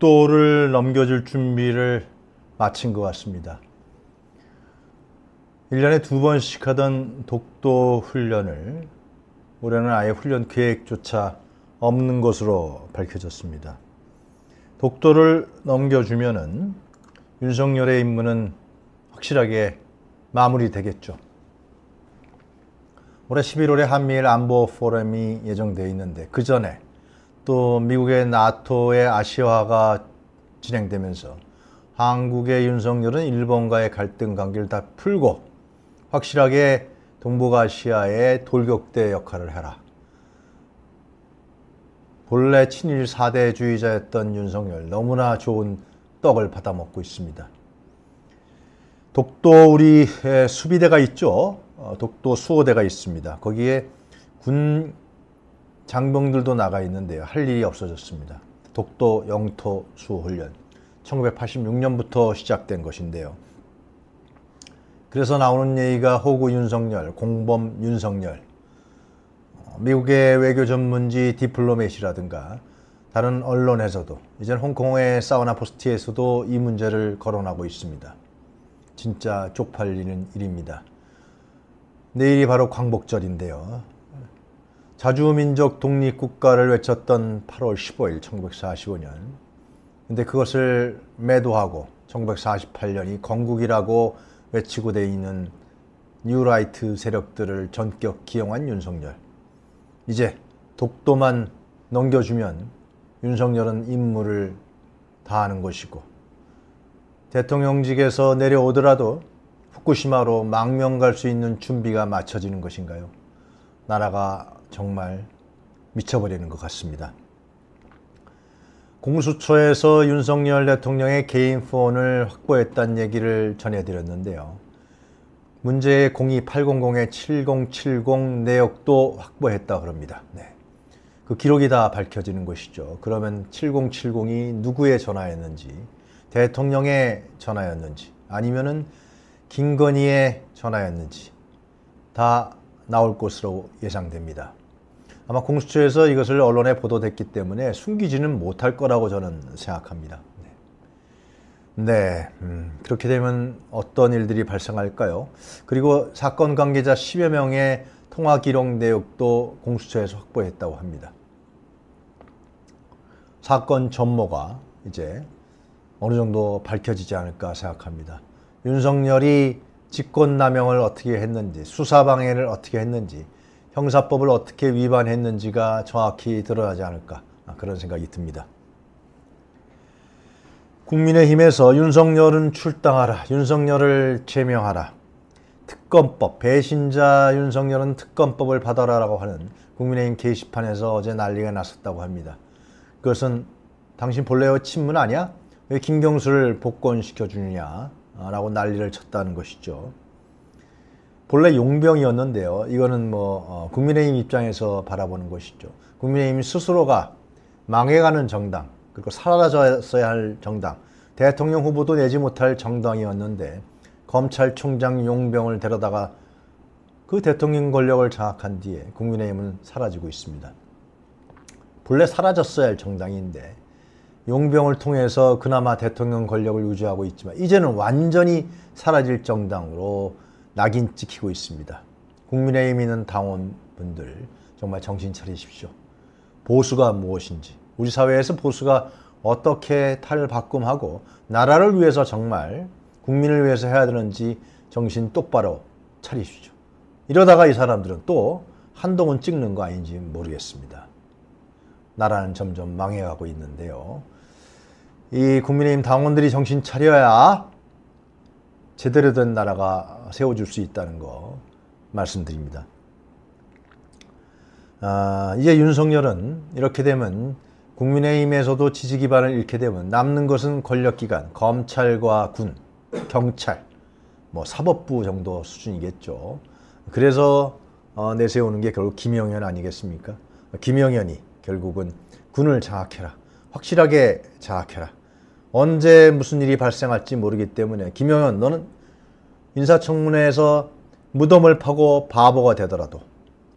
6도를 넘겨줄 준비를 마친 것 같습니다. 1년에 두 번씩 하던 독도 훈련을 올해는 아예 훈련 계획조차 없는 것으로 밝혀졌습니다. 독도를 넘겨주면은 윤석열의 임무는 확실하게 마무리되겠죠. 올해 11월에 한미일 안보 포럼이 예정되어 있는데 그 전에 또 미국의 나토의 아시아화가 진행되면서 한국의 윤석열은 일본과의 갈등 관계를 다 풀고 확실하게 동북아시아의 돌격대 역할을 해라. 본래 친일 4대주의자였던 윤석열 너무나 좋은 떡을 받아 먹고 있습니다. 독도 우리 수비대가 있죠. 어, 독도 수호대가 있습니다. 거기에 군 장병들도 나가 있는데요. 할 일이 없어졌습니다. 독도 영토 수훈련 호 1986년부터 시작된 것인데요. 그래서 나오는 얘기가 호구 윤석열, 공범 윤석열, 어, 미국의 외교 전문지 디플로맷이라든가 다른 언론에서도 이젠 홍콩의 사우나 포스트에서도 이 문제를 거론하고 있습니다. 진짜 쪽팔리는 일입니다. 내일이 바로 광복절인데요. 자주민족 독립국가를 외쳤던 8월 15일 1945년 근데 그것을 매도하고 1948년이 건국이라고 외치고 돼 있는 뉴라이트 세력들을 전격 기용한 윤석열. 이제 독도만 넘겨주면 윤석열은 임무를 다하는 것이고 대통령직에서 내려오더라도 후쿠시마로 망명 갈 수 있는 준비가 마쳐지는 것인가요? 나라가 정말 미쳐버리는 것 같습니다. 공수처에서 윤석열 대통령의 개인 폰을 확보했다는 얘기를 전해드렸는데요. 문제의 02800의 7070 내역도 확보했다 그럽니다. 네. 그 기록이 다 밝혀지는 것이죠. 그러면 7070이 누구의 전화였는지, 대통령의 전화였는지, 아니면은 김건희의 전화였는지 다 나올 것으로 예상됩니다. 아마 공수처에서 이것을 언론에 보도됐기 때문에 숨기지는 못할 거라고 저는 생각합니다. 네, 네 음, 그렇게 되면 어떤 일들이 발생할까요? 그리고 사건 관계자 10여 명의 통화 기록 내역도 공수처에서 확보했다고 합니다. 사건 전모가 이제 어느 정도 밝혀지지 않을까 생각합니다. 윤석열이 직권남용을 어떻게 했는지, 수사방해를 어떻게 했는지, 형사법을 어떻게 위반했는지가 정확히 드러나지 않을까 그런 생각이 듭니다. 국민의힘에서 윤석열은 출당하라, 윤석열을 제명하라, 특검법, 배신자 윤석열은 특검법을 받아라라고 하는 국민의힘 게시판에서 어제 난리가 났었다고 합니다. 그것은 당신 본래 친문 아니야? 왜 김경수를 복권시켜주느냐라고 난리를 쳤다는 것이죠. 본래 용병이었는데요. 이거는 뭐 어, 국민의힘 입장에서 바라보는 것이죠. 국민의힘 스스로가 망해가는 정당, 그리고 사라져야 할 정당, 대통령 후보도 내지 못할 정당이었는데 검찰총장 용병을 데려다가 그 대통령 권력을 장악한 뒤에 국민의힘은 사라지고 있습니다. 본래 사라졌어야 할 정당인데 용병을 통해서 그나마 대통령 권력을 유지하고 있지만 이제는 완전히 사라질 정당으로 낙인 찍히고 있습니다. 국민의힘 있는 당원분들 정말 정신 차리십시오. 보수가 무엇인지 우리 사회에서 보수가 어떻게 탈바꿈하고 나라를 위해서 정말 국민을 위해서 해야 되는지 정신 똑바로 차리십시오 이러다가 이 사람들은 또 한동훈 찍는 거 아닌지 모르겠습니다. 나라는 점점 망해가고 있는데요. 이 국민의힘 당원들이 정신 차려야 제대로 된 나라가 세워줄 수 있다는 거 말씀드립니다. 아, 이제 윤석열은 이렇게 되면 국민의힘에서도 지지 기반을 잃게 되면 남는 것은 권력기관, 검찰과 군, 경찰, 뭐 사법부 정도 수준이겠죠. 그래서 어, 내세우는 게 결국 김영현 아니겠습니까? 김영현이 결국은 군을 장악해라. 확실하게 장악해라. 언제 무슨 일이 발생할지 모르기 때문에 김영현 너는 인사청문회에서 무덤을 파고 바보가 되더라도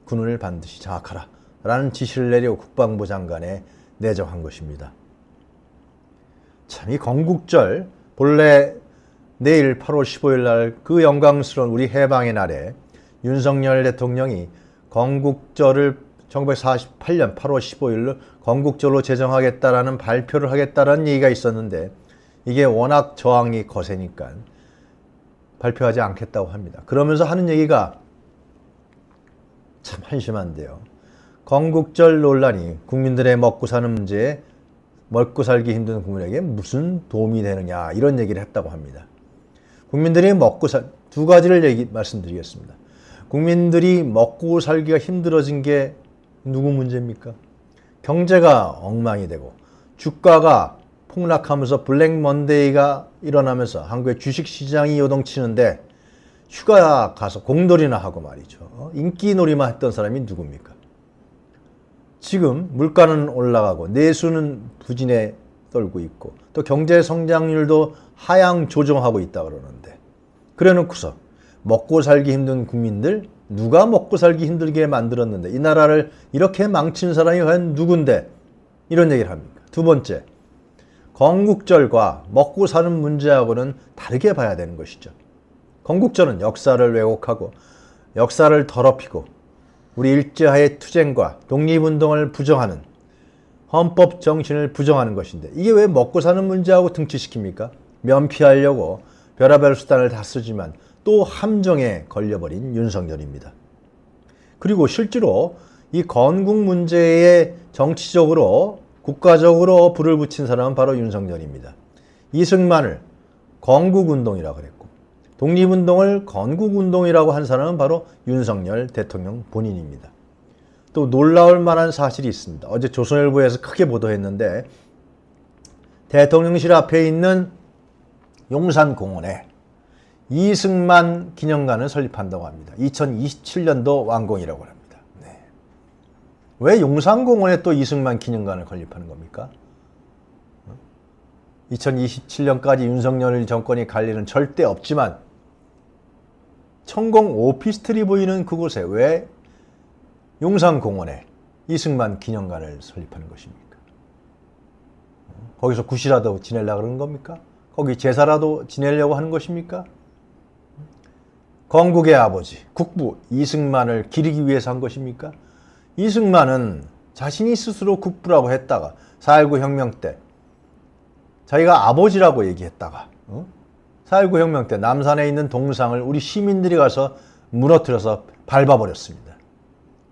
군을 반드시 장악하라 라는 지시를 내려 국방부 장관에 내정한 것입니다. 참 이 건국절 본래 내일 8월 15일 날 그 영광스러운 우리 해방의 날에 윤석열 대통령이 건국절을 1948년 8월 15일로 건국절로 제정하겠다라는 발표를 하겠다라는 얘기가 있었는데 이게 워낙 저항이 거세니까 발표하지 않겠다고 합니다. 그러면서 하는 얘기가 참 한심한데요. 건국절 논란이 국민들의 먹고 사는 문제에 먹고 살기 힘든 국민에게 무슨 도움이 되느냐 이런 얘기를 했다고 합니다. 국민들이 먹고 살 두 가지를 얘기 말씀드리겠습니다. 국민들이 먹고 살기가 힘들어진 게 누구 문제입니까? 경제가 엉망이 되고 주가가 폭락하면서 블랙 먼데이가 일어나면서 한국의 주식시장이 요동치는데 휴가 가서 공돌이나 하고 말이죠. 어? 인기놀이만 했던 사람이 누굽니까? 지금 물가는 올라가고 내수는 부진에 떨고 있고 또 경제 성장률도 하향 조정하고 있다 그러는데 그래놓고서 먹고 살기 힘든 국민들 누가 먹고 살기 힘들게 만들었는데 이 나라를 이렇게 망친 사람이 과연 누군데 이런 얘기를 합니까? 두 번째, 건국절과 먹고 사는 문제하고는 다르게 봐야 되는 것이죠. 건국절은 역사를 왜곡하고 역사를 더럽히고 우리 일제하의 투쟁과 독립운동을 부정하는 헌법 정신을 부정하는 것인데 이게 왜 먹고 사는 문제하고 등치시킵니까? 면피하려고 별의별 수단을 다 쓰지만 또 함정에 걸려버린 윤석열입니다. 그리고 실제로 이 건국 문제에 정치적으로 국가적으로 불을 붙인 사람은 바로 윤석열입니다. 이승만을 건국운동이라고 그랬고 독립운동을 건국운동이라고 한 사람은 바로 윤석열 대통령 본인입니다. 또 놀라울 만한 사실이 있습니다. 어제 조선일보에서 크게 보도했는데 대통령실 앞에 있는 용산공원에 이승만 기념관을 설립한다고 합니다. 2027년도 완공이라고 합니다. 네. 왜 용산공원에 또 이승만 기념관을 건립하는 겁니까? 2027년까지 윤석열 정권이 갈 일은 절대 없지만 천공 오피스텔이 보이는 그곳에 왜 용산공원에 이승만 기념관을 설립하는 것입니까? 거기서 구시라도 지내려고 그런 겁니까? 거기 제사라도 지내려고 하는 것입니까? 건국의 아버지 국부 이승만을 기리기 위해서 한 것입니까? 이승만은 자신이 스스로 국부라고 했다가 4.19 혁명 때 자기가 아버지라고 얘기했다가 4.19 어? 혁명 때 남산에 있는 동상을 우리 시민들이 가서 무너뜨려서 밟아버렸습니다.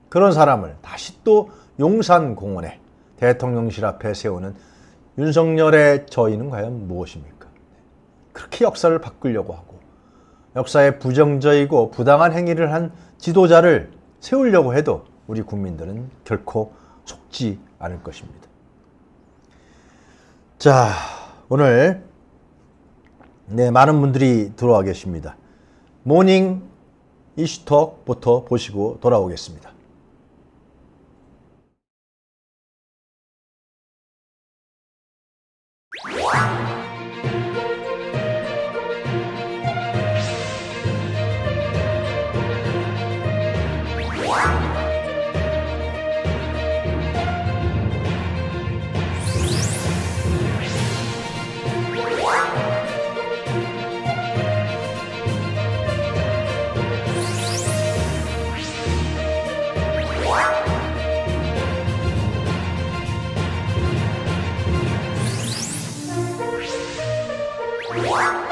그런 사람을 다시 또 용산공원에 대통령실 앞에 세우는 윤석열의 저희는 과연 무엇입니까? 그렇게 역사를 바꾸려고 하고 역사에 부정적이고 부당한 행위를 한 지도자를 세우려고 해도 우리 국민들은 결코 속지 않을 것입니다. 자, 오늘 네, 많은 분들이 들어와 계십니다. 모닝 이슈톡부터 보시고 돌아오겠습니다. Wow.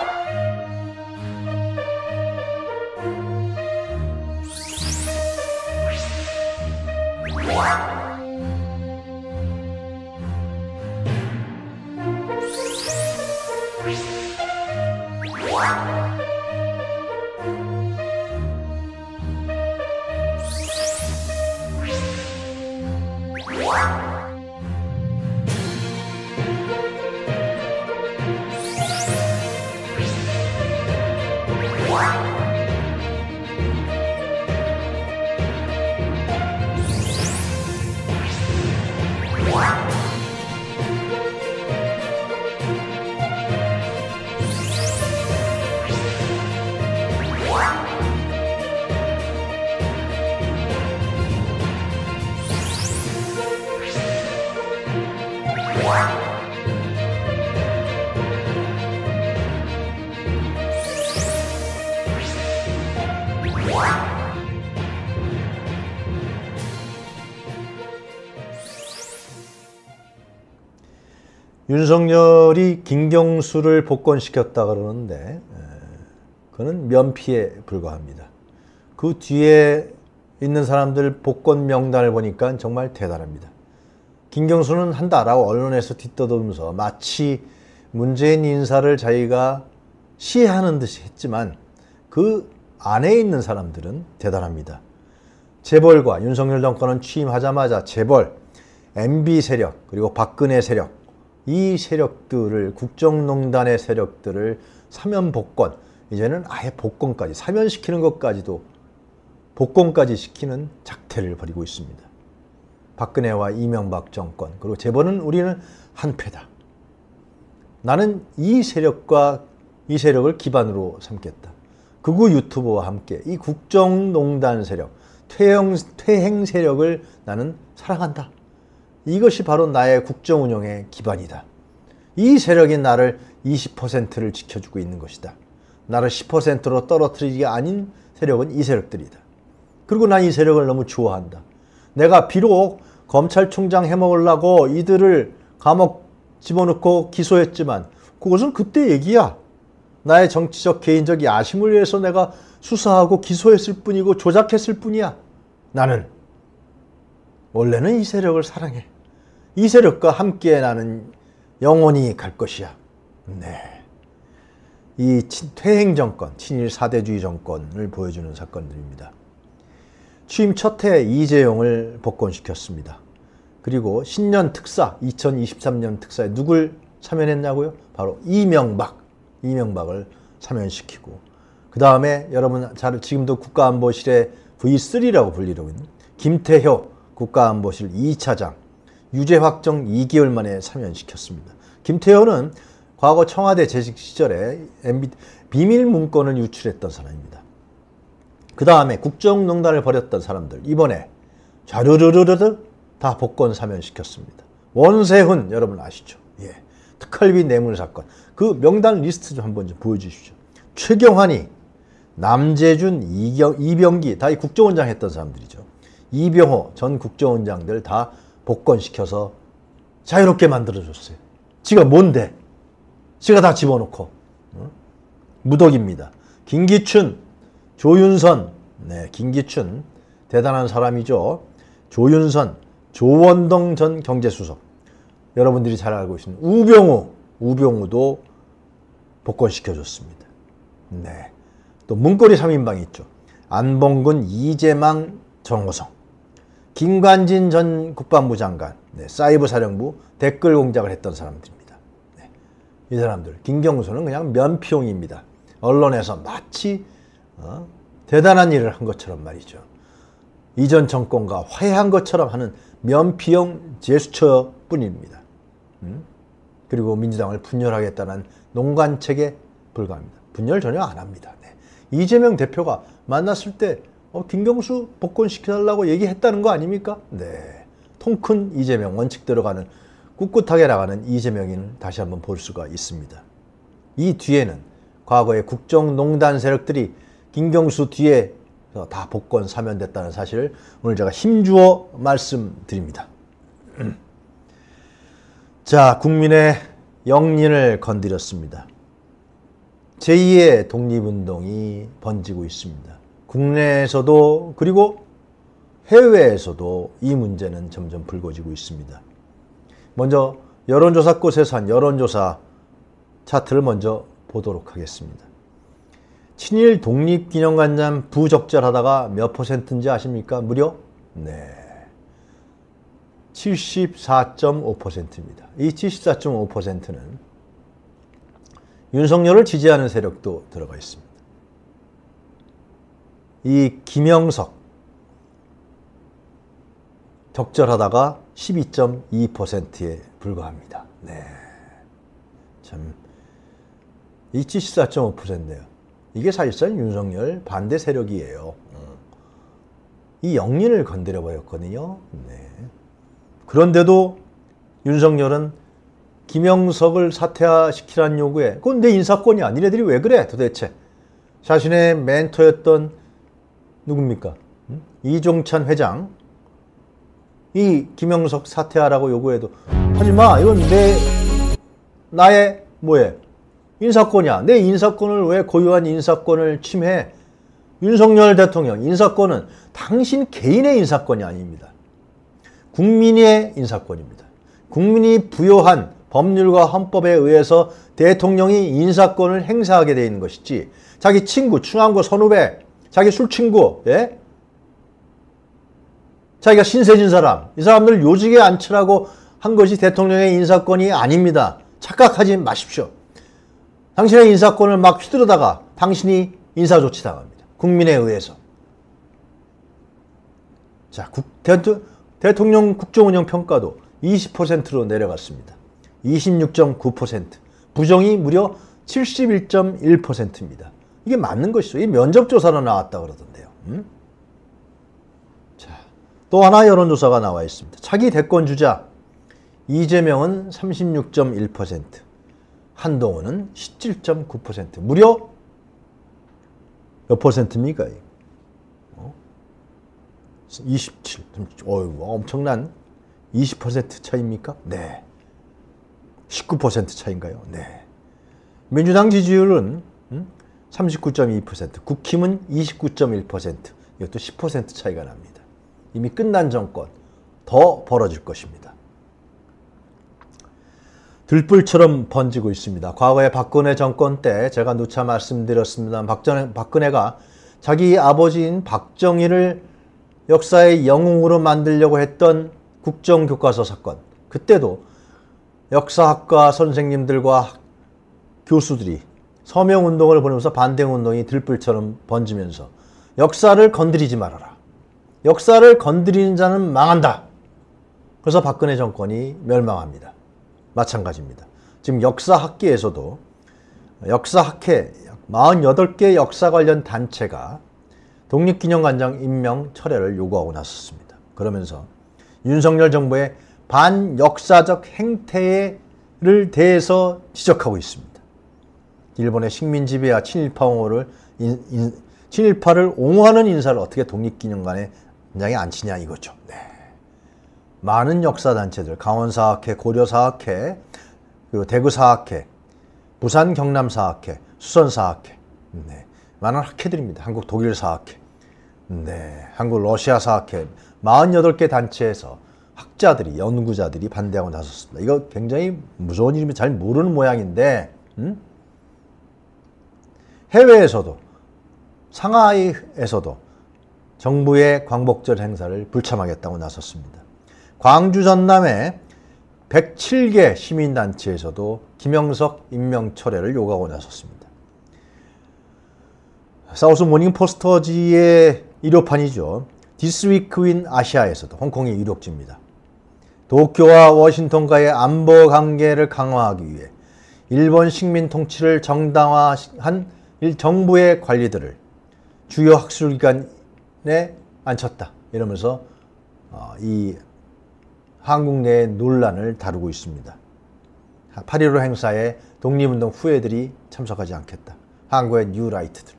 윤석열이 김경수를 복권시켰다 그러는데 그는 면피에 불과합니다. 그 뒤에 있는 사람들 복권 명단을 보니까 정말 대단합니다. 김경수는 한다라고 언론에서 뒤떠들면서 마치 문재인 인사를 자기가 시해하는 듯이 했지만 그 안에 있는 사람들은 대단합니다. 재벌과 윤석열 정권은 취임하자마자 재벌, MB 세력, 그리고 박근혜 세력, 이 세력들을 국정농단의 세력들을 사면 복권 이제는 아예 복권까지 사면시키는 것까지도 복권까지 시키는 작태를 벌이고 있습니다. 박근혜와 이명박 정권 그리고 재벌은 우리는 한패다. 나는 이 세력과 이 세력을 기반으로 삼겠다. 그우 유튜버와 함께 이 국정농단 세력, 퇴행, 퇴행 세력을 나는 사랑한다. 이것이 바로 나의 국정 운영의 기반이다. 이 세력이 나를 20%를 지켜주고 있는 것이다. 나를 10%로 떨어뜨리기가 아닌 세력은 이 세력들이다. 그리고 난 이 세력을 너무 좋아한다. 내가 비록 검찰총장 해먹으려고 이들을 감옥 집어넣고 기소했지만 그것은 그때 얘기야. 나의 정치적 개인적 야심을 위해서 내가 수사하고 기소했을 뿐이고 조작했을 뿐이야. 나는 원래는 이 세력을 사랑해. 이 세력과 함께 나는 영원히 갈 것이야. 네. 이 퇴행 정권, 친일 사대주의 정권을 보여주는 사건들입니다. 취임 첫해 이재용을 복권시켰습니다. 그리고 신년 특사, 2023년 특사에 누굴 참여했냐고요? 바로 이명박, 이명박을 참여시키고 그 다음에 여러분 잘 지금도 국가안보실의 V3라고 불리고 있는 김태효 국가안보실 2차장 유죄 확정 2개월 만에 사면시켰습니다. 김태호는 과거 청와대 재직 시절에 MB, 비밀 문건을 유출했던 사람입니다. 그 다음에 국정농단을 벌였던 사람들 이번에 자르르르르다 복권 사면시켰습니다. 원세훈 여러분 아시죠? 예. 특활비 뇌물 사건 그 명단 리스트 좀 한번 좀보여주시죠 최경환이 남재준, 이 이병기 다이 국정원장 했던 사람들이죠. 이병호 전 국정원장들 다 복권시켜서 자유롭게 만들어줬어요. 지가 뭔데? 지가 다 집어넣고. 무덕입니다. 김기춘, 조윤선, 네, 김기춘, 대단한 사람이죠. 조윤선, 조원동 전 경제수석. 여러분들이 잘 알고 계는 우병우, 우병우도 복권시켜줬습니다. 네. 또 문고리 3인방 있죠. 안봉근, 이재망, 정호성. 김관진 전 국방부 장관, 네, 사이버 사령부 댓글 공작을 했던 사람들입니다. 네, 이 사람들, 김경수는 그냥 면피용입니다. 언론에서 마치 어, 대단한 일을 한 것처럼 말이죠. 이전 정권과 화해한 것처럼 하는 면피용 제스처뿐입니다. 음? 그리고 민주당을 분열하겠다는 농간책에 불과합니다. 분열 전혀 안 합니다. 네. 이재명 대표가 만났을 때 어, 김경수 복권시켜달라고 얘기했다는 거 아닙니까? 네. 통 큰 이재명 원칙대로 가는 꿋꿋하게 나가는 이재명인 다시 한번 볼 수가 있습니다. 이 뒤에는 과거의 국정농단 세력들이 김경수 뒤에 다 복권 사면됐다는 사실을 오늘 제가 힘주어 말씀드립니다. 자, 국민의 영린을 건드렸습니다. 제2의 독립운동이 번지고 있습니다. 국내에서도 그리고 해외에서도 이 문제는 점점 불거지고 있습니다. 먼저 여론조사 곳에서 한 여론조사 차트를 먼저 보도록 하겠습니다. 친일 독립기념관념 부적절하다가 몇 퍼센트인지 아십니까? 무려 네 74.5%입니다. 이 74.5%는 윤석열을 지지하는 세력도 들어가 있습니다. 이 김영석 적절하다가 12.2%에 불과합니다. 네. 참 이치 4 5네요 이게 사실상 윤석열 반대 세력이에요. 음. 이 영린을 건드려 버렸거든요. 네. 그런데도 윤석열은 김영석을 사퇴시키라는 요구에 그건 내 인사권이 아니래들이 왜 그래 도대체 자신의 멘토였던 누굽니까? 이종찬 회장 이 김영석 사퇴하라고 요구해도 하지마 이건 내 나의 뭐에 인사권이야 내 인사권을 왜 고유한 인사권을 침해 윤석열 대통령 인사권은 당신 개인의 인사권이 아닙니다 국민의 인사권입니다 국민이 부여한 법률과 헌법에 의해서 대통령이 인사권을 행사하게 되어 있는 것이지 자기 친구, 충암고 선후배 자기 술 친구, 예? 자기가 신세진 사람, 이 사람들 요직에 앉히라고 한 것이 대통령의 인사권이 아닙니다. 착각하지 마십시오. 당신의 인사권을 막 휘두르다가 당신이 인사조치 당합니다. 국민에 의해서. 자, 국, 대, 통령 국정운영 평가도 20%로 내려갔습니다. 26.9%. 부정이 무려 71.1%입니다. 이게 맞는 것이죠. 이 면접조사로 나왔다 그러던데요. 음? 자, 또 하나 여론조사가 나와 있습니다. 차기 대권 주자 이재명은 36.1%, 한동훈은 17.9%, 무려 몇 퍼센트입니까? 어? 27, 어이 엄청난 20% 차입니까? 네. 19% 차인가요? 네. 민주당 지지율은 음? 39.2%, 국힘은 29.1%, 이것도 10% 차이가 납니다. 이미 끝난 정권, 더 벌어질 것입니다. 들불처럼 번지고 있습니다. 과거의 박근혜 정권 때 제가 누차 말씀드렸습니다 박전, 박근혜가 자기 아버지인 박정희를 역사의 영웅으로 만들려고 했던 국정교과서 사건 그때도 역사학과 선생님들과 교수들이 서명운동을 보내면서 반대운동이 들불처럼 번지면서 역사를 건드리지 말아라. 역사를 건드리는 자는 망한다. 그래서 박근혜 정권이 멸망합니다. 마찬가지입니다. 지금 역사학계에서도 역사학회 48개 역사 관련 단체가 독립기념관장 임명 철회를 요구하고 나섰습니다. 그러면서 윤석열 정부의 반역사적 행태를 대해서 지적하고 있습니다. 일본의 식민지배와 친일파 옹호를 인, 인, 친일파를 옹호하는 인사를 어떻게 독립기념관에 굉장히안치냐 이거죠. 네. 많은 역사단체들, 강원사학회, 고려사학회, 그리고 대구사학회, 부산 경남사학회, 수선사학회, 네. 많은 학회들입니다. 한국 독일사학회, 네. 한국 러시아사학회, 48개 단체에서 학자들이, 연구자들이 반대하고 나섰습니다. 이거 굉장히 무서운 일이면 잘 모르는 모양인데, 음? 해외에서도 상하이에서도 정부의 광복절 행사를 불참하겠다고 나섰습니다. 광주 전남의 107개 시민단체에서도 김영석 임명 철회를 요구하고 나섰습니다. 사우스 모닝 포스터지의 1호판이죠. 디스위크 윈 아시아에서도 홍콩이 유력지입니다. 도쿄와 워싱턴과의 안보 관계를 강화하기 위해 일본 식민 통치를 정당화한 정부의 관리들을 주요 학술기관에 앉혔다 이러면서 어, 이 한국 내의 논란을 다루고 있습니다. 8.15 행사에 독립운동 후예들이 참석하지 않겠다. 한국의 뉴라이트들.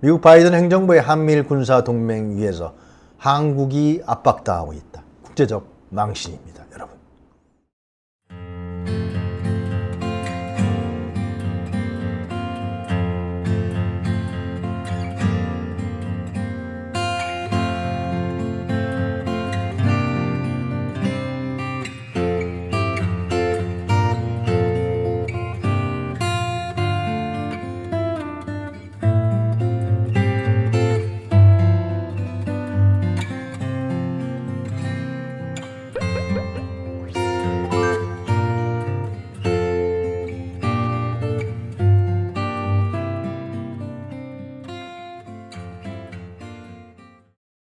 미국 바이든 행정부의 한미일 군사 동맹 위에서 한국이 압박당하고 있다. 국제적 망신입니다.